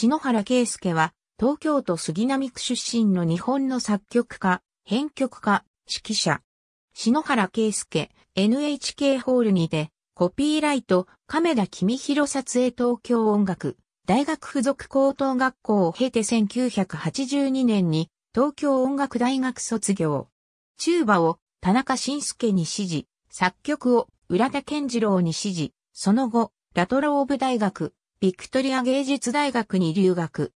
篠原圭介は、東京都杉並区出身の日本の作曲家、編曲家、指揮者。篠原圭介、NHK ホールにて、コピーライト、亀田君広撮影東京音楽、大学附属高等学校を経て1982年に、東京音楽大学卒業。チューバを田中慎介に指示、作曲を浦田健次郎に指示、その後、ラトローブ大学、ビクトリア芸術大学に留学。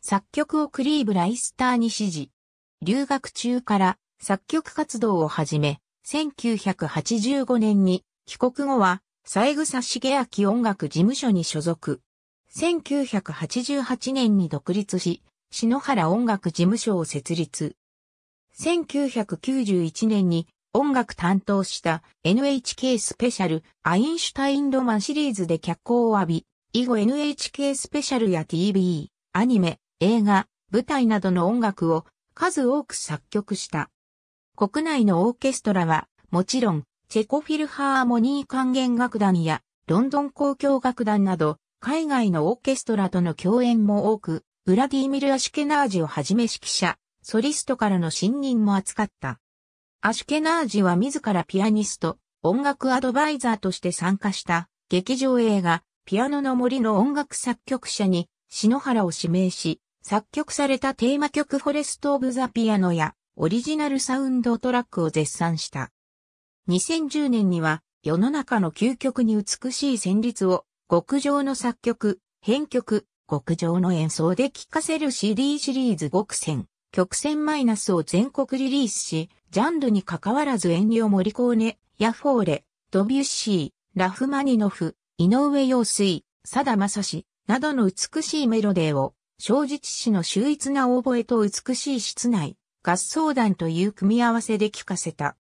作曲をクリーブ・ライスターに指示。留学中から作曲活動を始め、1985年に帰国後は、シゲアキ音楽事務所に所属。1988年に独立し、篠原音楽事務所を設立。1991年に音楽担当した NHK スペシャルアインシュタインロマンシリーズで脚光を浴び、以後 NHK スペシャルや TV、アニメ、映画、舞台などの音楽を数多く作曲した。国内のオーケストラは、もちろん、チェコフィルハーモニー管弦楽団や、ロンドン交響楽団など、海外のオーケストラとの共演も多く、ウラディーミル・アシュケナージをはじめ指揮者、ソリストからの信任も扱った。アシュケナージは自らピアニスト、音楽アドバイザーとして参加した劇場映画、ピアノの森の音楽作曲者に、篠原を指名し、作曲されたテーマ曲フォレスト・オブ・ザ・ピアノや、オリジナルサウンドトラックを絶賛した。2010年には、世の中の究極に美しい旋律を、極上の作曲、編曲、極上の演奏で聴かせる CD シリーズ極戦、曲戦マイナスを全国リリースし、ジャンルに関わらず遠慮モリコーネ、ヤフォーレ、ドビュッシー、ラフマニノフ、井上陽水、佐田サ史、などの美しいメロデーを、正直詩の秀逸な応募へと美しい室内、合奏団という組み合わせで聴かせた。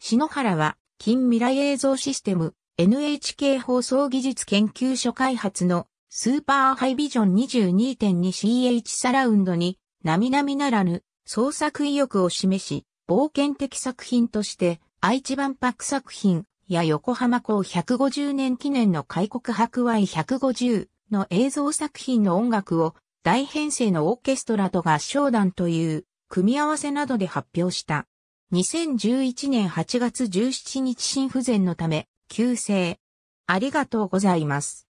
篠原は、近未来映像システム、NHK 放送技術研究所開発のスーパーハイビジョン 22.2CH サラウンドに、並々ならぬ創作意欲を示し、冒険的作品として、愛知万博作品や横浜港150年記念の開国博愛150の映像作品の音楽を大編成のオーケストラと合唱団という組み合わせなどで発表した。2011年8月17日心不全のため、急性。ありがとうございます。